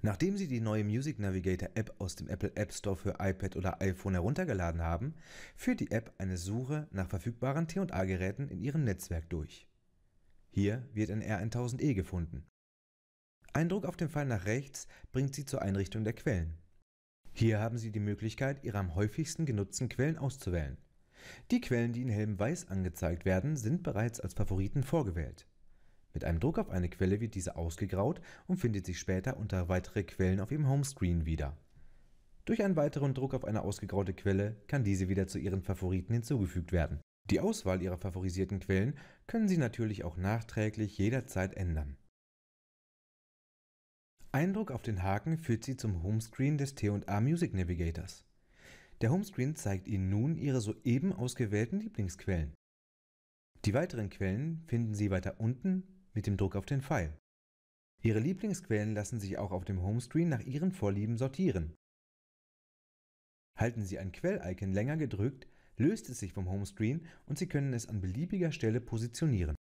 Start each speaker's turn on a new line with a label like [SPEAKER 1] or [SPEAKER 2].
[SPEAKER 1] Nachdem Sie die neue Music Navigator App aus dem Apple App Store für iPad oder iPhone heruntergeladen haben, führt die App eine Suche nach verfügbaren T&A-Geräten in Ihrem Netzwerk durch. Hier wird ein R1000E gefunden. Ein Druck auf den Pfeil nach rechts bringt Sie zur Einrichtung der Quellen. Hier haben Sie die Möglichkeit, Ihre am häufigsten genutzten Quellen auszuwählen. Die Quellen, die in hellem Weiß angezeigt werden, sind bereits als Favoriten vorgewählt. Mit einem Druck auf eine Quelle wird diese ausgegraut und findet sich später unter weitere Quellen auf ihrem Homescreen wieder. Durch einen weiteren Druck auf eine ausgegraute Quelle kann diese wieder zu ihren Favoriten hinzugefügt werden. Die Auswahl ihrer favorisierten Quellen können Sie natürlich auch nachträglich jederzeit ändern. Ein Druck auf den Haken führt Sie zum Homescreen des T&A Music Navigators. Der Homescreen zeigt Ihnen nun Ihre soeben ausgewählten Lieblingsquellen. Die weiteren Quellen finden Sie weiter unten mit dem Druck auf den Pfeil. Ihre Lieblingsquellen lassen sich auch auf dem Homescreen nach Ihren Vorlieben sortieren. Halten Sie ein Quell-Icon länger gedrückt, löst es sich vom Homescreen und Sie können es an beliebiger Stelle positionieren.